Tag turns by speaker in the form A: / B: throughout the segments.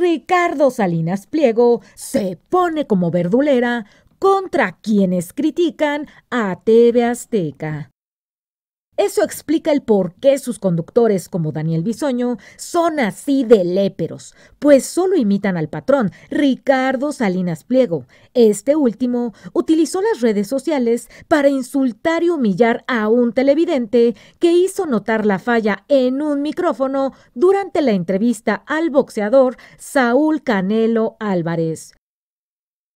A: Ricardo Salinas Pliego se pone como verdulera contra quienes critican a TV Azteca. Eso explica el por qué sus conductores, como Daniel Bisoño, son así de léperos, pues solo imitan al patrón, Ricardo Salinas Pliego. Este último utilizó las redes sociales para insultar y humillar a un televidente que hizo notar la falla en un micrófono durante la entrevista al boxeador Saúl Canelo Álvarez.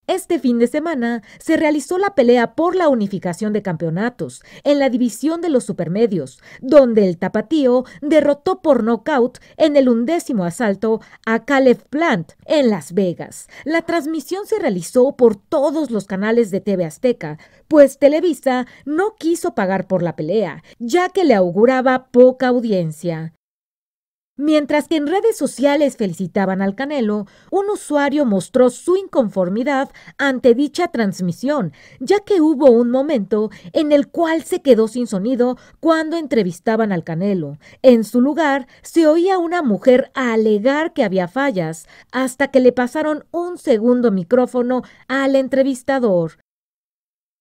A: Este fin de semana se realizó la pelea por la unificación de campeonatos en la división de los supermedios, donde el tapatío derrotó por nocaut en el undécimo asalto a Caleb Plant en Las Vegas. La transmisión se realizó por todos los canales de TV Azteca, pues Televisa no quiso pagar por la pelea, ya que le auguraba poca audiencia. Mientras que en redes sociales felicitaban al Canelo, un usuario mostró su inconformidad ante dicha transmisión, ya que hubo un momento en el cual se quedó sin sonido cuando entrevistaban al Canelo. En su lugar, se oía una mujer alegar que había fallas, hasta que le pasaron un segundo micrófono al entrevistador.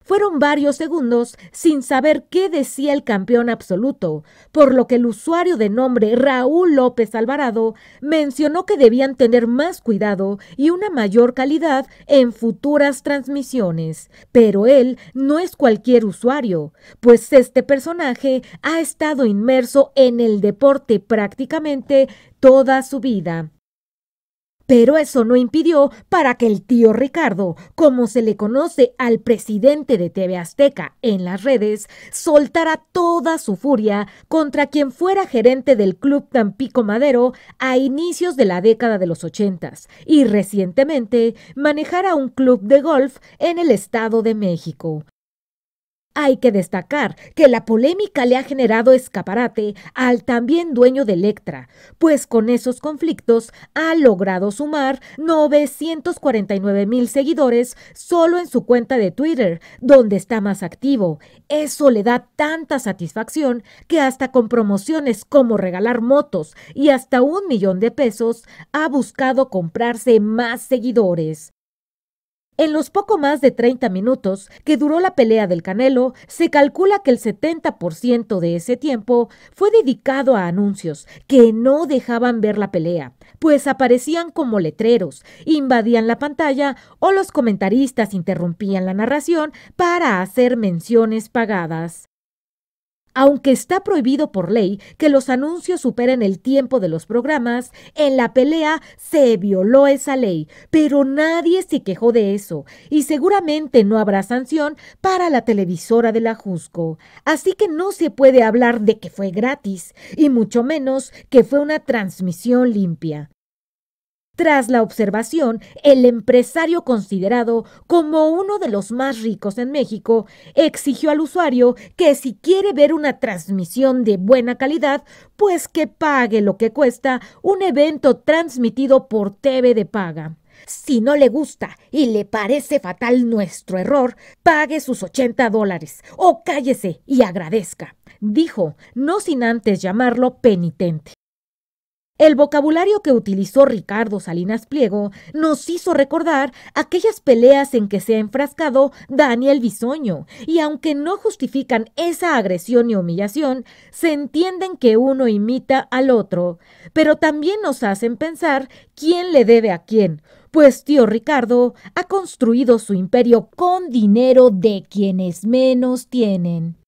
A: Fueron varios segundos sin saber qué decía el campeón absoluto, por lo que el usuario de nombre Raúl López Alvarado mencionó que debían tener más cuidado y una mayor calidad en futuras transmisiones. Pero él no es cualquier usuario, pues este personaje ha estado inmerso en el deporte prácticamente toda su vida. Pero eso no impidió para que el tío Ricardo, como se le conoce al presidente de TV Azteca en las redes, soltara toda su furia contra quien fuera gerente del Club Tampico Madero a inicios de la década de los ochentas y recientemente manejara un club de golf en el Estado de México. Hay que destacar que la polémica le ha generado escaparate al también dueño de Electra, pues con esos conflictos ha logrado sumar 949 mil seguidores solo en su cuenta de Twitter, donde está más activo. Eso le da tanta satisfacción que hasta con promociones como regalar motos y hasta un millón de pesos ha buscado comprarse más seguidores. En los poco más de 30 minutos que duró la pelea del Canelo, se calcula que el 70% de ese tiempo fue dedicado a anuncios que no dejaban ver la pelea, pues aparecían como letreros, invadían la pantalla o los comentaristas interrumpían la narración para hacer menciones pagadas. Aunque está prohibido por ley que los anuncios superen el tiempo de los programas, en la pelea se violó esa ley, pero nadie se quejó de eso y seguramente no habrá sanción para la televisora de la Jusco. Así que no se puede hablar de que fue gratis y mucho menos que fue una transmisión limpia. Tras la observación, el empresario considerado como uno de los más ricos en México exigió al usuario que si quiere ver una transmisión de buena calidad, pues que pague lo que cuesta un evento transmitido por TV de paga. Si no le gusta y le parece fatal nuestro error, pague sus 80 dólares o cállese y agradezca, dijo, no sin antes llamarlo penitente. El vocabulario que utilizó Ricardo Salinas Pliego nos hizo recordar aquellas peleas en que se ha enfrascado Daniel Bisoño, y aunque no justifican esa agresión y humillación, se entienden que uno imita al otro, pero también nos hacen pensar quién le debe a quién, pues tío Ricardo ha construido su imperio con dinero de quienes menos tienen.